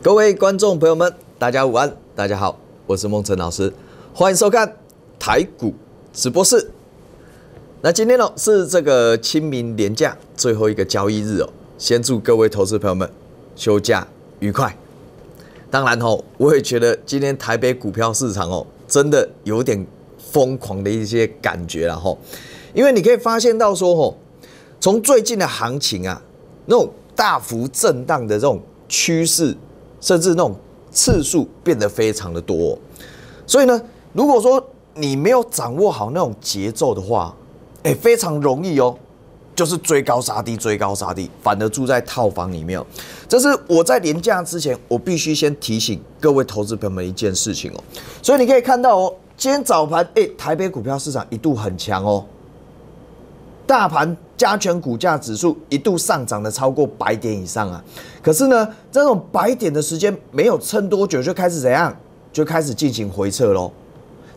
各位观众朋友们，大家午安，大家好，我是梦辰老师，欢迎收看台股直播室。那今天哦，是这个清明连假最后一个交易日哦，先祝各位投资朋友们休假愉快。当然吼，我也觉得今天台北股票市场哦，真的有点疯狂的一些感觉了吼，因为你可以发现到说吼，从最近的行情啊，那种大幅震荡的这种趋势。甚至那种次数变得非常的多，所以呢，如果说你没有掌握好那种节奏的话，哎，非常容易哦，就是追高杀低，追高杀低，反而住在套房里面。这是我在廉假之前，我必须先提醒各位投资朋友们一件事情哦。所以你可以看到哦，今天早盘，哎，台北股票市场一度很强哦，大盘。加权股价指数一度上涨了超过百点以上啊！可是呢，这种百点的时间没有撑多久，就开始怎样？就开始进行回撤喽。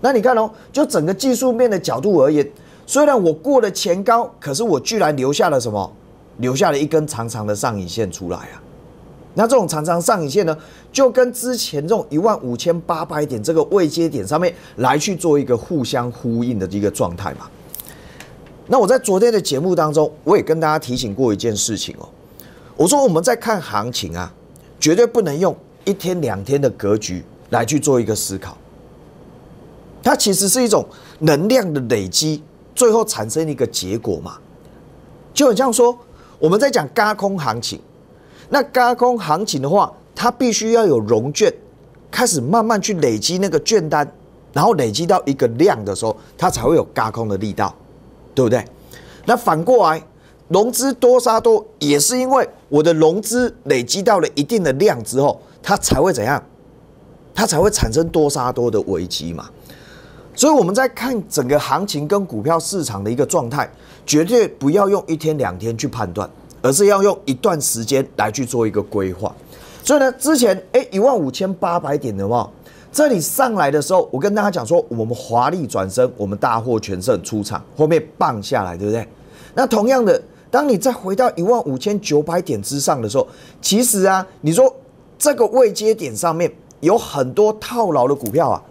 那你看哦，就整个技术面的角度而言，虽然我过了前高，可是我居然留下了什么？留下了一根长长的上影线出来啊！那这种长长上影线呢，就跟之前这种一万五千八百点这个位阶点上面来去做一个互相呼应的一个状态嘛。那我在昨天的节目当中，我也跟大家提醒过一件事情哦。我说我们在看行情啊，绝对不能用一天两天的格局来去做一个思考。它其实是一种能量的累积，最后产生一个结果嘛。就很像说我们在讲轧空行情，那轧空行情的话，它必须要有融券，开始慢慢去累积那个券单，然后累积到一个量的时候，它才会有轧空的力道。对不对？那反过来，融资多杀多也是因为我的融资累积到了一定的量之后，它才会怎样？它才会产生多杀多的危机嘛？所以我们在看整个行情跟股票市场的一个状态，绝对不要用一天两天去判断，而是要用一段时间来去做一个规划。所以呢，之前哎一万五千八百点的话。这里上来的时候，我跟大家讲说，我们华丽转身，我们大获全胜出场，后面棒下来，对不对？那同样的，当你再回到一万五千九百点之上的时候，其实啊，你说这个未接点上面有很多套牢的股票啊，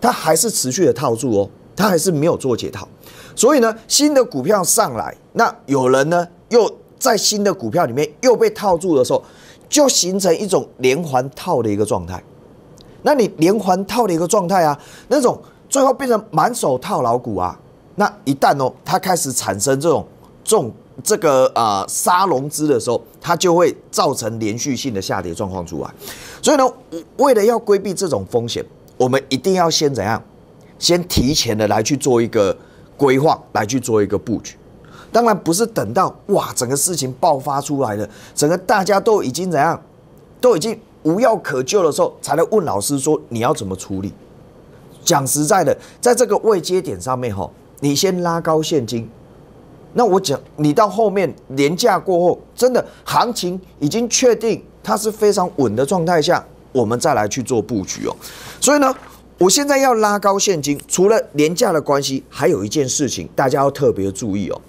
它还是持续的套住哦，它还是没有做解套，所以呢，新的股票上来，那有人呢又在新的股票里面又被套住的时候，就形成一种连环套的一个状态。那你连环套的一个状态啊，那种最后变成满手套老股啊，那一旦哦，它开始产生这种种这个啊杀融资的时候，它就会造成连续性的下跌状况出来。所以呢，为了要规避这种风险，我们一定要先怎样，先提前的来去做一个规划，来去做一个布局。当然不是等到哇整个事情爆发出来了，整个大家都已经怎样，都已经。无药可救的时候，才来问老师说你要怎么处理。讲实在的，在这个未接点上面哈，你先拉高现金。那我讲，你到后面廉价过后，真的行情已经确定，它是非常稳的状态下，我们再来去做布局哦。所以呢，我现在要拉高现金，除了廉价的关系，还有一件事情大家要特别注意哦。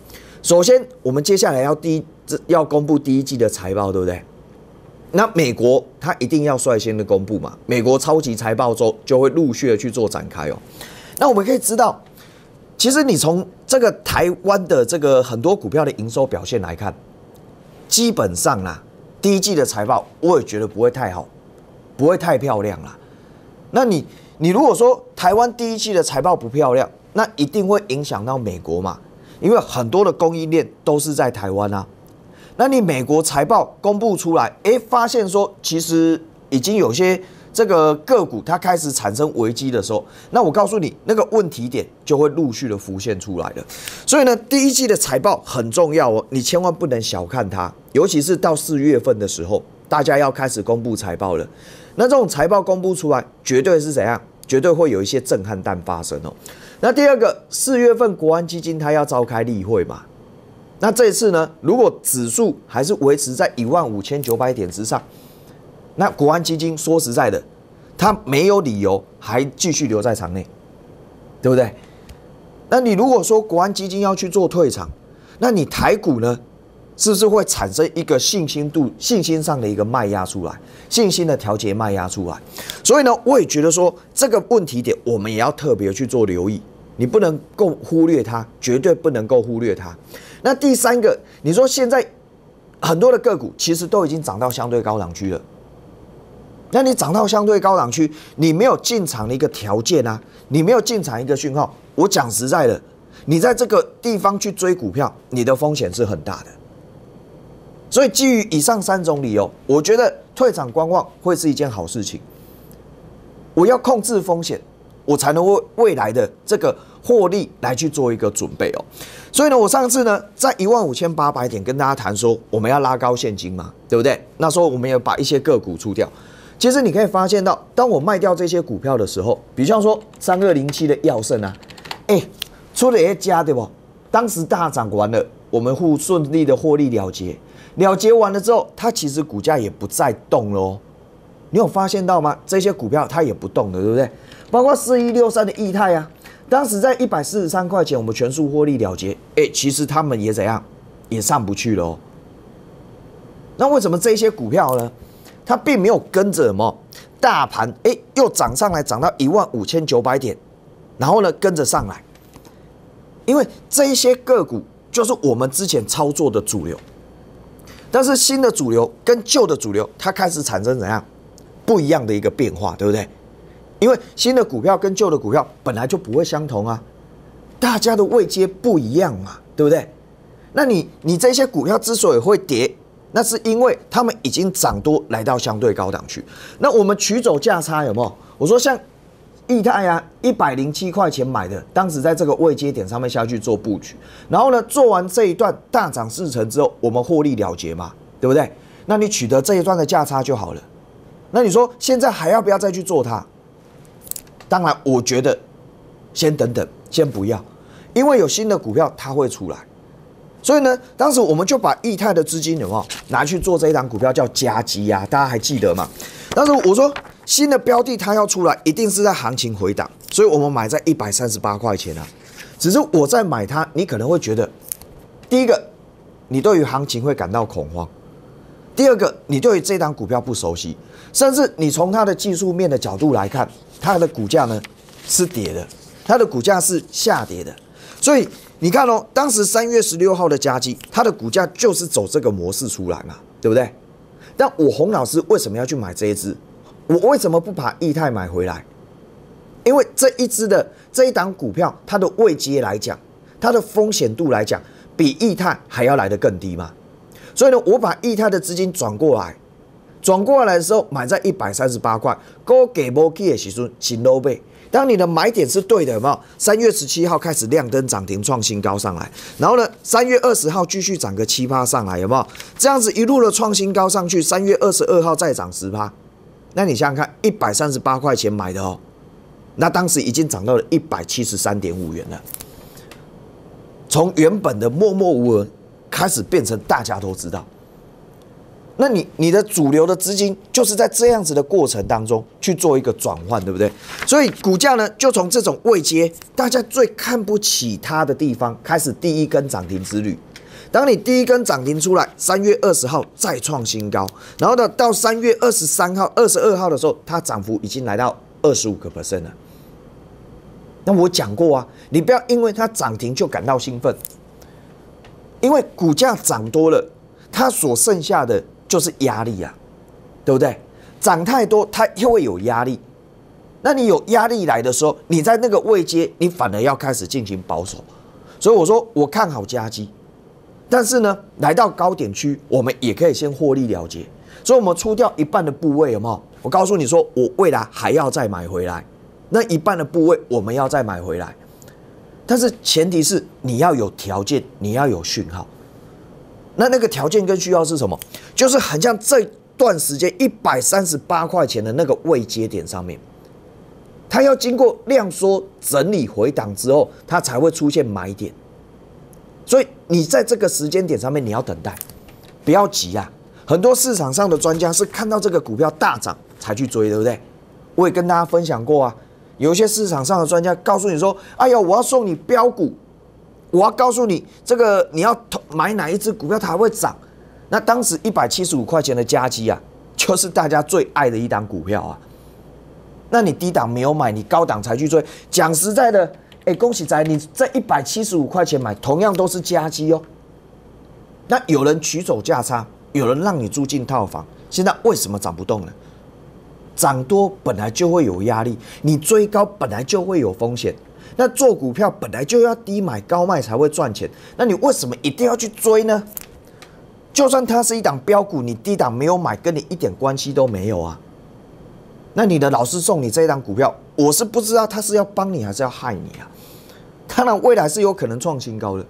首先，我们接下来要第一要公布第一季的财报，对不对？那美国它一定要率先的公布嘛？美国超级财报周就会陆续的去做展开哦。那我们可以知道，其实你从这个台湾的这个很多股票的营收表现来看，基本上啊，第一季的财报我也觉得不会太好，不会太漂亮啦。那你你如果说台湾第一季的财报不漂亮，那一定会影响到美国嘛？因为很多的供应链都是在台湾啊。那你美国财报公布出来，哎，发现说其实已经有些这个个股它开始产生危机的时候，那我告诉你，那个问题点就会陆续的浮现出来了。所以呢，第一季的财报很重要哦，你千万不能小看它，尤其是到四月份的时候，大家要开始公布财报了。那这种财报公布出来，绝对是怎样？绝对会有一些震撼弹发生哦。那第二个，四月份国安基金它要召开例会嘛？那这次呢？如果指数还是维持在一万五千九百点之上，那国安基金说实在的，他没有理由还继续留在场内，对不对？那你如果说国安基金要去做退场，那你台股呢，是不是会产生一个信心度、信心上的一个卖压出来，信心的调节卖压出来？所以呢，我也觉得说这个问题点，我们也要特别去做留意，你不能够忽略它，绝对不能够忽略它。那第三个，你说现在很多的个股其实都已经涨到相对高档区了。那你涨到相对高档区，你没有进场的一个条件啊，你没有进场一个讯号。我讲实在的，你在这个地方去追股票，你的风险是很大的。所以基于以上三种理由，我觉得退场观望会是一件好事情。我要控制风险，我才能为未来的这个。获利来去做一个准备哦，所以呢，我上次呢在一万五千八百点跟大家谈说，我们要拉高现金嘛，对不对？那时候我们也把一些个股出掉。其实你可以发现到，当我卖掉这些股票的时候，比方说三二零七的药盛啊，哎，出了一家，对不？当时大涨完了，我们户顺利的获利了结，了结完了之后，它其实股价也不再动喽。你有发现到吗？这些股票它也不动的，对不对？包括四一六三的易泰啊。当时在一百四十三块钱，我们全数获利了结。哎，其实他们也怎样，也上不去了哦。那为什么这些股票呢？它并没有跟着什么大盘，哎，又涨上来，涨到一万五千九百点，然后呢，跟着上来。因为这些个股就是我们之前操作的主流，但是新的主流跟旧的主流，它开始产生怎样不一样的一个变化，对不对？因为新的股票跟旧的股票本来就不会相同啊，大家的位阶不一样嘛，对不对？那你你这些股票之所以会跌，那是因为它们已经涨多来到相对高档去。那我们取走价差有没有？我说像易泰啊，一百零七块钱买的，当时在这个位阶点上面下去做布局，然后呢，做完这一段大涨四成之后，我们获利了结嘛，对不对？那你取得这一段的价差就好了。那你说现在还要不要再去做它？当然，我觉得先等等，先不要，因为有新的股票它会出来，所以呢，当时我们就把易泰的资金，的话拿去做这一档股票叫加基呀？大家还记得吗？当时我说新的标的它要出来，一定是在行情回档，所以我们买在一百三十八块钱啊。只是我在买它，你可能会觉得，第一个，你对于行情会感到恐慌；，第二个，你对于这档股票不熟悉，甚至你从它的技术面的角度来看。它的股价呢是跌的，它的股价是下跌的，所以你看哦，当时三月十六号的加基，它的股价就是走这个模式出来嘛，对不对？但我洪老师为什么要去买这一只？我为什么不把易泰买回来？因为这一只的这一档股票，它的位阶来讲，它的风险度来讲，比易泰还要来的更低嘛。所以呢，我把易泰的资金转过来。转过来的时候，买在一百三十八块。给我给波基也写出新 low 倍。当你的买点是对的，好不好？三月十七号开始亮灯涨停创新高上来，然后呢，三月二十号继续涨个七趴上来，有没有？这样子一路的创新高上去，三月二十二号再涨十趴。那你想想看，一百三十八块钱买的哦，那当时已经涨到了一百七十三点五元了。从原本的默默无闻，开始变成大家都知道。那你你的主流的资金就是在这样子的过程当中去做一个转换，对不对？所以股价呢，就从这种未接大家最看不起它的地方开始，第一根涨停之旅。当你第一根涨停出来，三月二十号再创新高，然后呢，到三月二十三号、二十二号的时候，它涨幅已经来到二十五个 percent 了。那我讲过啊，你不要因为它涨停就感到兴奋，因为股价涨多了，它所剩下的。就是压力呀，对不对？涨太多，它又会有压力。那你有压力来的时候，你在那个位阶，你反而要开始进行保守。所以我说，我看好加基，但是呢，来到高点区，我们也可以先获利了结。所以，我们出掉一半的部位，有没有？我告诉你说，我未来还要再买回来，那一半的部位我们要再买回来。但是前提是你要有条件，你要有讯号。那那个条件跟需要是什么？就是很像这段时间一百三十八块钱的那个位阶点上面，它要经过量缩整理回档之后，它才会出现买点。所以你在这个时间点上面，你要等待，不要急啊！很多市场上的专家是看到这个股票大涨才去追，对不对？我也跟大家分享过啊，有些市场上的专家告诉你说：“哎呀，我要送你标股。”我要告诉你，这个你要买哪一只股票它会涨？那当时一百七十五块钱的加基啊，就是大家最爱的一档股票啊。那你低档没有买，你高档才去追。讲实在的，哎，恭喜仔，你在一百七十五块钱买，同样都是加基哦。那有人取走价差，有人让你住进套房。现在为什么涨不动了？涨多本来就会有压力，你追高本来就会有风险。那做股票本来就要低买高卖才会赚钱，那你为什么一定要去追呢？就算它是一档标股，你低档没有买，跟你一点关系都没有啊。那你的老师送你这一档股票，我是不知道他是要帮你还是要害你啊。当然未来是有可能创新高的，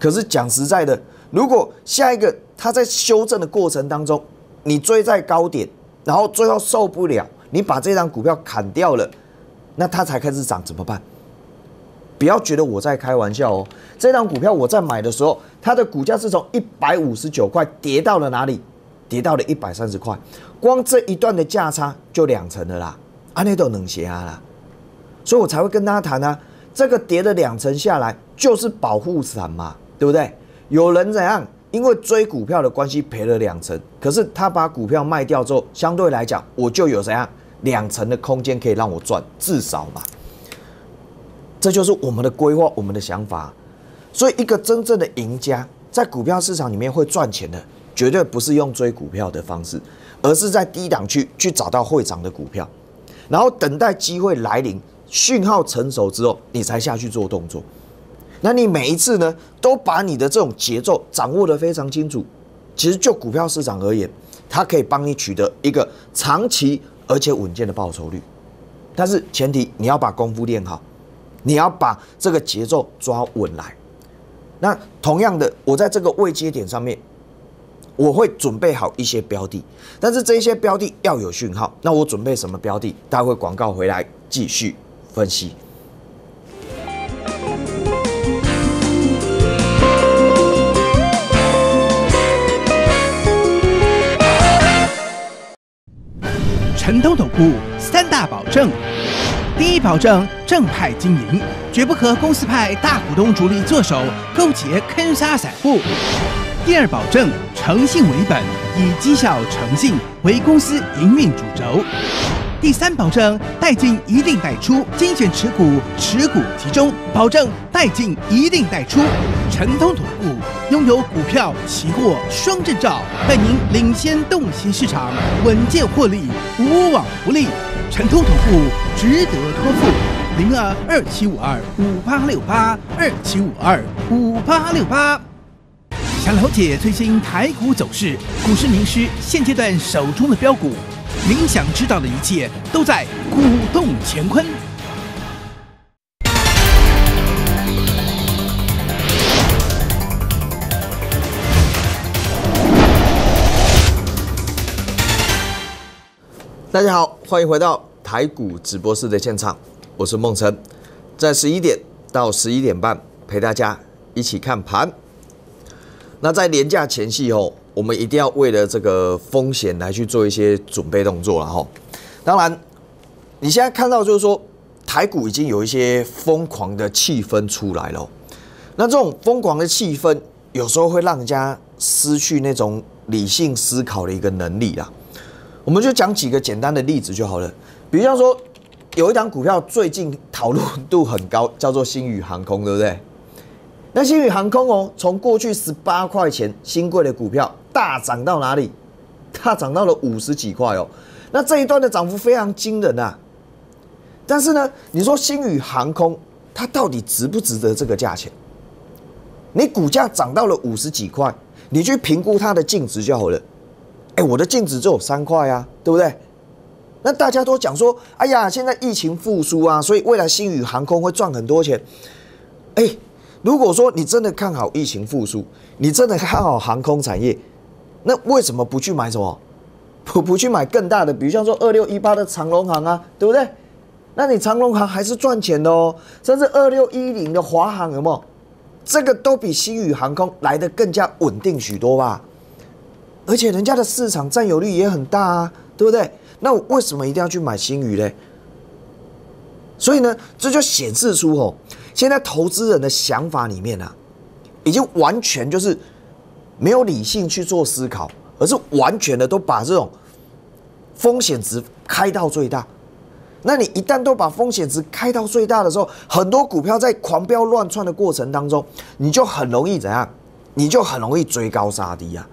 可是讲实在的，如果下一个他在修正的过程当中，你追在高点，然后最后受不了，你把这张股票砍掉了，那它才开始涨怎么办？不要觉得我在开玩笑哦，这档股票我在买的时候，它的股价是从一百五十九块跌到了哪里？跌到了一百三十块，光这一段的价差就两成的啦，啊，那豆能写啊啦，所以我才会跟大家谈呢。这个跌了两成下来，就是保护伞嘛，对不对？有人怎样？因为追股票的关系赔了两成，可是他把股票卖掉之后，相对来讲，我就有怎样两成的空间可以让我赚，至少嘛。这就是我们的规划，我们的想法。所以，一个真正的赢家在股票市场里面会赚钱的，绝对不是用追股票的方式，而是在低档区去找到会涨的股票，然后等待机会来临、讯号成熟之后，你才下去做动作。那你每一次呢，都把你的这种节奏掌握的非常清楚。其实，就股票市场而言，它可以帮你取得一个长期而且稳健的报酬率，但是前提你要把功夫练好。你要把这个节奏抓稳来，那同样的，我在这个未接点上面，我会准备好一些标的，但是这些标的要有讯号。那我准备什么标的？待会广告回来继续分析。城投等股三大保证。第一保证正派经营，绝不和公司派大股东、主力做手勾结坑杀散户。第二保证诚信为本，以绩效诚信为公司营运主轴。第三保证代进一定代出，精选持股，持股集中，保证代进一定代出，成通吐故。拥有股票、期货双证照，为您领先洞悉市场，稳健获利，无往不利。全通投顾值得托付，零二二七五二五八六八二七五二五八六八。想了解最新台股走势，股市名师现阶段手中的标股，您想知道的一切都在《股动乾坤》。大家好，欢迎回到台股直播室的现场，我是梦辰，在十一点到十一点半陪大家一起看盘。那在年假前夕后，我们一定要为了这个风险来去做一些准备动作了吼。当然，你现在看到就是说台股已经有一些疯狂的气氛出来了，那这种疯狂的气氛有时候会让人家失去那种理性思考的一个能力啦。我们就讲几个简单的例子就好了，比如说，有一档股票最近讨论度很高，叫做新宇航空，对不对？那新宇航空哦，从过去十八块钱新贵的股票大涨到哪里？大涨到了五十几块哦。那这一段的涨幅非常惊人啊。但是呢，你说新宇航空它到底值不值得这个价钱？你股价涨到了五十几块，你去评估它的净值就好了。哎，我的净值只有三块呀，对不对？那大家都讲说，哎呀，现在疫情复苏啊，所以未来新宇航空会赚很多钱。哎，如果说你真的看好疫情复苏，你真的看好航空产业，那为什么不去买什么，不不去买更大的？比如像说二六一八的长龙航啊，对不对？那你长龙航还是赚钱的哦，甚至二六一零的华航有没有？这个都比新宇航空来的更加稳定许多吧。而且人家的市场占有率也很大啊，对不对？那我为什么一定要去买新宇嘞？所以呢，这就显示出吼，现在投资人的想法里面啊，已经完全就是没有理性去做思考，而是完全的都把这种风险值开到最大。那你一旦都把风险值开到最大的时候，很多股票在狂飙乱窜的过程当中，你就很容易怎样？你就很容易追高杀低啊。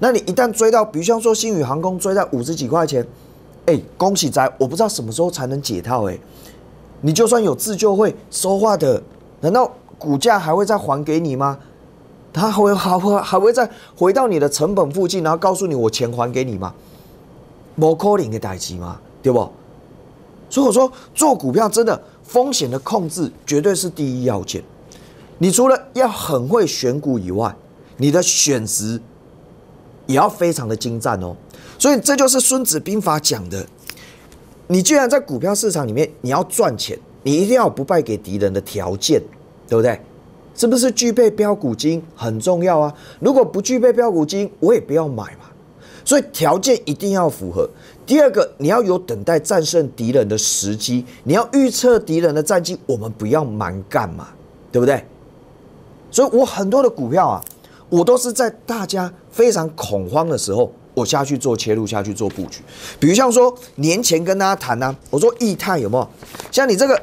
那你一旦追到，比如像说新宇航空追在五十几块钱，哎，恭喜仔，我不知道什么时候才能解套哎。你就算有自救会说话的，难道股价还会再还给你吗？它会还会还会再回到你的成本附近，然后告诉你我钱还给你吗？没可能的代级嘛，对不？所以我说做股票真的风险的控制绝对是第一要件。你除了要很会选股以外，你的选值。也要非常的精湛哦，所以这就是《孙子兵法》讲的，你既然在股票市场里面你要赚钱，你一定要不败给敌人的条件，对不对？是不是具备标股金很重要啊？如果不具备标股金，我也不要买嘛。所以条件一定要符合。第二个，你要有等待战胜敌人的时机，你要预测敌人的战绩，我们不要蛮干嘛，对不对？所以我很多的股票啊。我都是在大家非常恐慌的时候，我下去做切入，下去做布局。比如像说年前跟大家谈呢，我说易泰有有？像你这个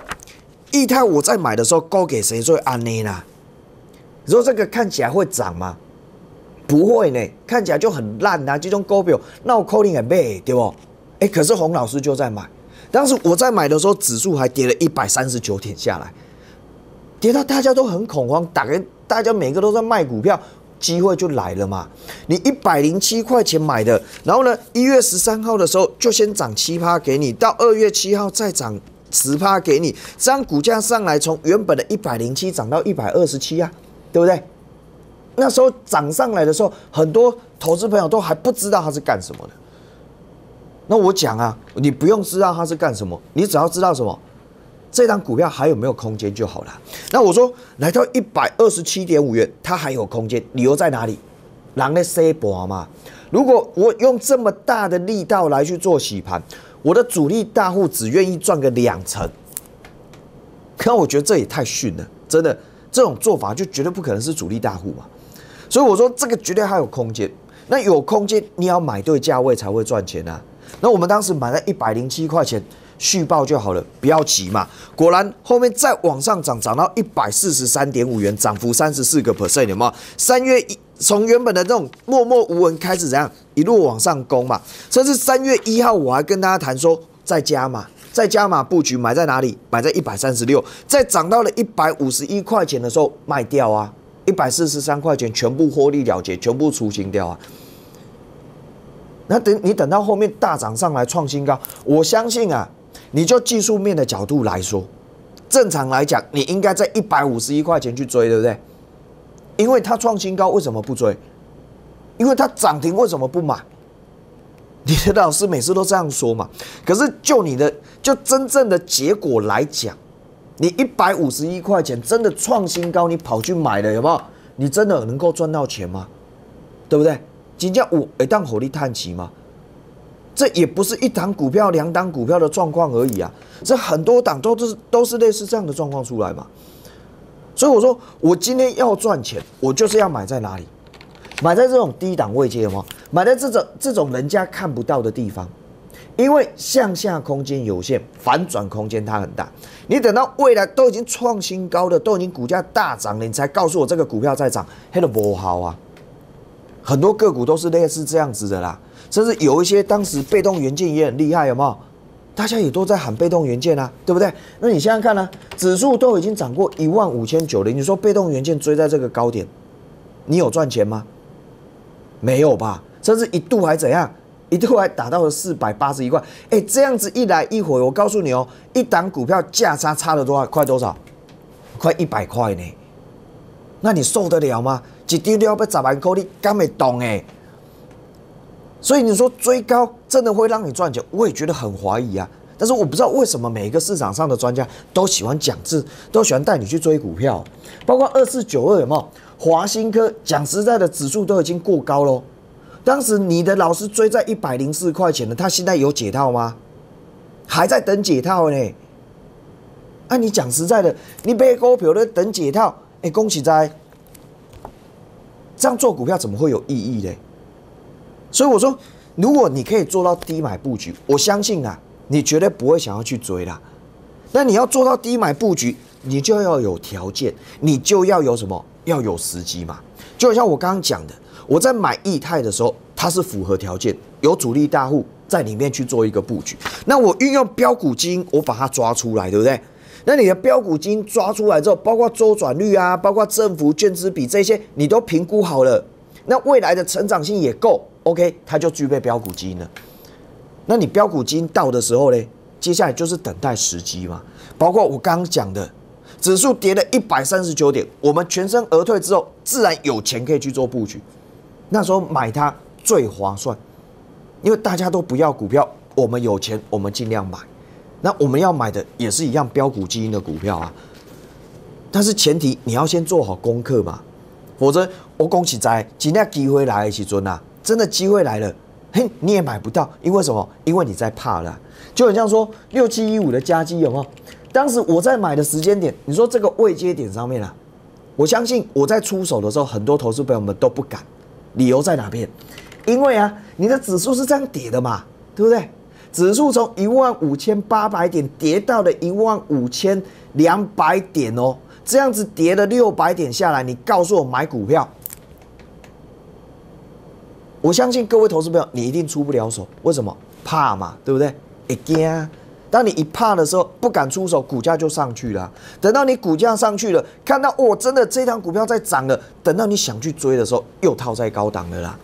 易泰，我在买的时候高给谁做安呢？你说这个看起来会涨吗？不会呢，看起来就很烂呐，这种高标那 calling 很对不？哎，可是洪老师就在买。当时我在买的时候，指数还跌了一百三十九点下来，跌到大家都很恐慌，打开大家每个都在卖股票。机会就来了嘛！你一百零七块钱买的，然后呢，一月十三号的时候就先涨七趴给你，到二月七号再涨十趴给你，这样股价上来从原本的一百零七涨到一百二十七啊，对不对？那时候涨上来的时候，很多投资朋友都还不知道它是干什么的。那我讲啊，你不用知道它是干什么，你只要知道什么。这张股票还有没有空间就好了？那我说来到一百二十七点五元，它还有空间，理由在哪里？狼的 C 波嘛？如果我用这么大的力道来去做洗盘，我的主力大户只愿意赚个两成，可我觉得这也太逊了，真的，这种做法就绝对不可能是主力大户嘛。所以我说这个绝对还有空间。那有空间，你要买对价位才会赚钱啊。那我们当时买了一百零七块钱。续报就好了，不要急嘛。果然，后面再往上涨，涨到一百四十三点五元，涨幅三十四个 percent，有有？三月一从原本的这种默默无闻开始，怎样一路往上攻嘛？甚至三月一号我还跟大家谈说，在加码，在加码布局，买在哪里？买在一百三十六，在涨到了一百五十一块钱的时候卖掉啊，一百四十三块钱全部获利了结，全部出清掉啊。那等你等到后面大涨上来创新高，我相信啊。你就技术面的角度来说，正常来讲，你应该在一百五十一块钱去追，对不对？因为它创新高，为什么不追？因为它涨停，为什么不买？你的老师每次都这样说嘛。可是就你的就真正的结果来讲，你一百五十一块钱真的创新高，你跑去买了有没有？你真的能够赚到钱吗？对不对？今天我一当火力探奇吗？这也不是一档股票、两档股票的状况而已啊！这很多档都是都是类似这样的状况出来嘛。所以我说，我今天要赚钱，我就是要买在哪里？买在这种低档位接吗？买在这种这种人家看不到的地方，因为向下空间有限，反转空间它很大。你等到未来都已经创新高的，都已经股价大涨了，你才告诉我这个股票在涨，它的不好啊！很多个股都是类似这样子的啦。甚至有一些当时被动元件也很厉害，有没有？大家也都在喊被动元件啊，对不对？那你想想看呢？指数都已经涨过一万五千九零，你说被动元件追在这个高点，你有赚钱吗？没有吧？甚至一度还怎样？一度还达到了四百八十一块。哎，这样子一来一回，我告诉你哦，一档股票价差差了多少？快多少？快一百块呢？那你受得了吗？一丢丢要不十万块，你敢未动哎？所以你说追高真的会让你赚钱？我也觉得很怀疑啊。但是我不知道为什么每一个市场上的专家都喜欢讲字，都喜欢带你去追股票，包括二四九二有没有？华新科讲实在的，指数都已经过高喽。当时你的老师追在一百零四块钱的，他现在有解套吗？还在等解套呢。那你讲实在的，你背股票都等解套，哎，恭喜在。这样做股票怎么会有意义嘞？所以我说，如果你可以做到低买布局，我相信啊，你绝对不会想要去追啦。那你要做到低买布局，你就要有条件，你就要有什么，要有时机嘛。就好像我刚刚讲的，我在买易泰的时候，它是符合条件，有主力大户在里面去做一个布局。那我运用标股金，我把它抓出来，对不对？那你的标股金抓出来之后，包括周转率啊，包括政府券资比这些，你都评估好了，那未来的成长性也够。OK，它就具备标股基因了。那你标股基因到的时候呢？接下来就是等待时机嘛。包括我刚讲的，指数跌了一百三十九点，我们全身而退之后，自然有钱可以去做布局。那时候买它最划算，因为大家都不要股票，我们有钱，我们尽量买。那我们要买的也是一样标股基因的股票啊。但是前提你要先做好功课嘛，否则我恭喜在尽量机会来一起赚啊。真的机会来了，嘿，你也买不到，因为什么？因为你在怕了，就很像说六七一五的加基油哦。当时我在买的时间点，你说这个未接点上面啊，我相信我在出手的时候，很多投资朋友们都不敢，理由在哪边？因为啊，你的指数是这样跌的嘛，对不对？指数从一万五千八百点跌到了一万五千两百点哦，这样子跌了六百点下来，你告诉我买股票。我相信各位投资朋友，你一定出不了手，为什么？怕嘛，对不对？一惊，当你一怕的时候，不敢出手，股价就上去了。等到你股价上去了，看到哦，真的这档股票在涨了。等到你想去追的时候，又套在高档的啦。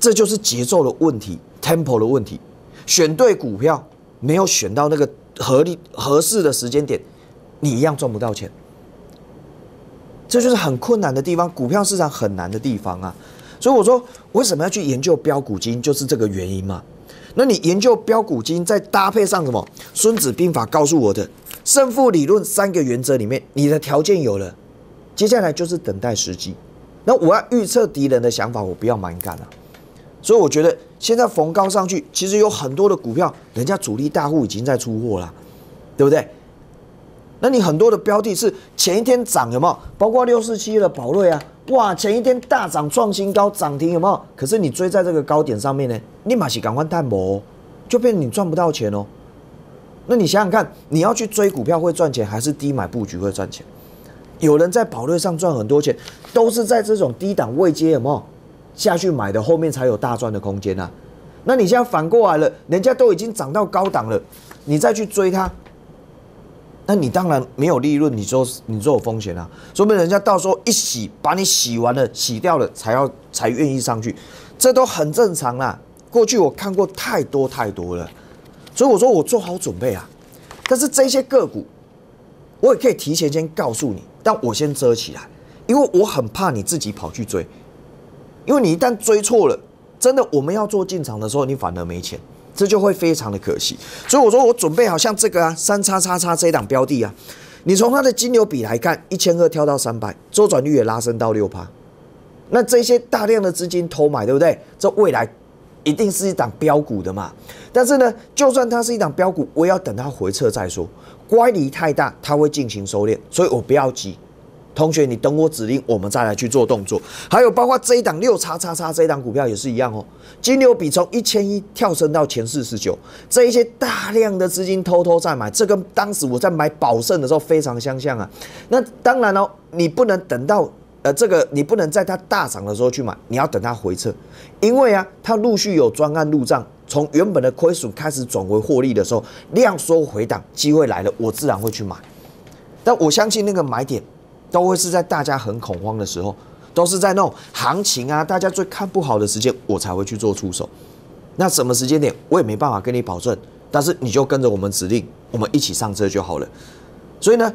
这就是节奏的问题，tempo 的问题。选对股票，没有选到那个合理、合适的时间点，你一样赚不到钱。这就是很困难的地方，股票市场很难的地方啊。所以我说，为什么要去研究标股金，就是这个原因嘛？那你研究标股金，再搭配上什么《孙子兵法》告诉我的胜负理论三个原则里面，你的条件有了，接下来就是等待时机。那我要预测敌人的想法，我不要蛮干了。所以我觉得现在逢高上去，其实有很多的股票，人家主力大户已经在出货了，对不对？那你很多的标的是前一天涨，有没有？包括六四七的宝瑞啊。哇，前一天大涨创新高，涨停有没有？可是你追在这个高点上面呢，立马是赶快探摩，就变你赚不到钱哦。那你想想看，你要去追股票会赚钱，还是低买布局会赚钱？有人在保瑞上赚很多钱，都是在这种低档未接没有下去买的，后面才有大赚的空间呐。那你现在反过来了，人家都已经涨到高档了，你再去追它。那你当然没有利润，你说你说有风险啊，说明人家到时候一洗把你洗完了、洗掉了，才要才愿意上去，这都很正常啦。过去我看过太多太多了，所以我说我做好准备啊。但是这些个股，我也可以提前先告诉你，但我先遮起来，因为我很怕你自己跑去追，因为你一旦追错了，真的我们要做进场的时候，你反而没钱。这就会非常的可惜，所以我说我准备好像这个啊三叉叉叉这一档标的啊，你从它的金牛比来看，一千二跳到三百，周转率也拉升到六趴，那这些大量的资金偷买，对不对？这未来一定是一档标股的嘛。但是呢，就算它是一档标股，我也要等它回撤再说，乖离太大，它会进行收敛，所以我不要急。同学，你等我指令，我们再来去做动作。还有包括这一档六叉叉叉这一档股票也是一样哦。金牛比从一千一跳升到前四十九，这一些大量的资金偷偷在买，这跟当时我在买宝盛的时候非常相像啊。那当然哦，你不能等到呃这个，你不能在它大涨的时候去买，你要等它回撤，因为啊，它陆续有专案入账，从原本的亏损开始转为获利的时候，量缩回档，机会来了，我自然会去买。但我相信那个买点。都会是在大家很恐慌的时候，都是在那种行情啊，大家最看不好的时间，我才会去做出手。那什么时间点我也没办法跟你保证，但是你就跟着我们指令，我们一起上车就好了。所以呢，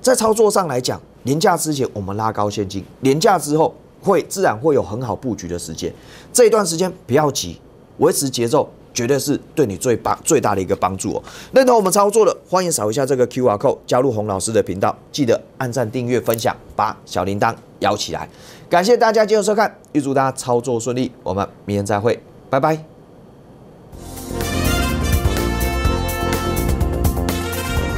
在操作上来讲，廉价之前我们拉高现金，廉价之后会自然会有很好布局的时间。这一段时间不要急，维持节奏。绝对是对你最帮最大的一个帮助哦！认同我们操作的，欢迎扫一下这个 QR code 加入洪老师的频道，记得按赞、订阅、分享，把小铃铛摇起来。感谢大家接受收看，预祝大家操作顺利，我们明天再会，拜拜。